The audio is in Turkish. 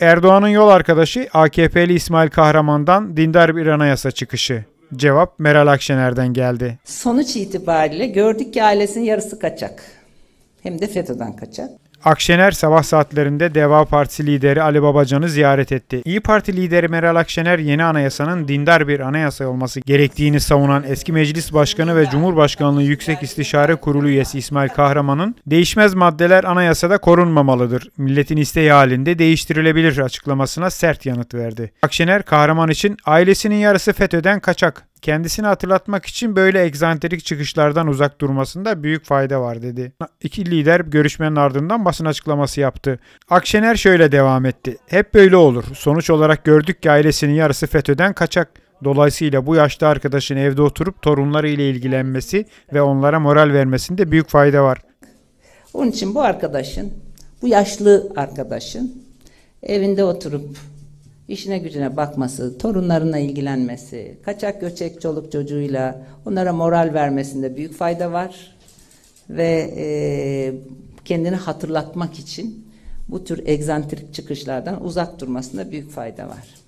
Erdoğan'ın yol arkadaşı AKP'li İsmail Kahraman'dan dindar bir anayasa çıkışı. Cevap Meral Akşener'den geldi. Sonuç itibariyle gördük ki ailesinin yarısı kaçak. Hem de FETÖ'den kaçak. Akşener sabah saatlerinde Deva Partisi lideri Ali Babacan'ı ziyaret etti. İyi Parti lideri Meral Akşener yeni anayasanın dindar bir anayasa olması gerektiğini savunan eski meclis başkanı ve Cumhurbaşkanlığı Yüksek İstişare Kurulu üyesi İsmail Kahraman'ın değişmez maddeler anayasada korunmamalıdır. Milletin isteği halinde değiştirilebilir açıklamasına sert yanıt verdi. Akşener Kahraman için ailesinin yarısı FETÖ'den kaçak Kendisini hatırlatmak için böyle egzantrik çıkışlardan uzak durmasında büyük fayda var dedi. İki lider görüşmenin ardından basın açıklaması yaptı. Akşener şöyle devam etti. Hep böyle olur. Sonuç olarak gördük ki ailesinin yarısı FETÖ'den kaçak. Dolayısıyla bu yaşta arkadaşın evde oturup torunları ile ilgilenmesi ve onlara moral vermesinde büyük fayda var. Onun için bu arkadaşın, bu yaşlı arkadaşın evinde oturup işine gücüne bakması, torunlarına ilgilenmesi, kaçak göçek çoluk çocuğuyla onlara moral vermesinde büyük fayda var. Ve e, kendini hatırlatmak için bu tür egzantrik çıkışlardan uzak durmasında büyük fayda var.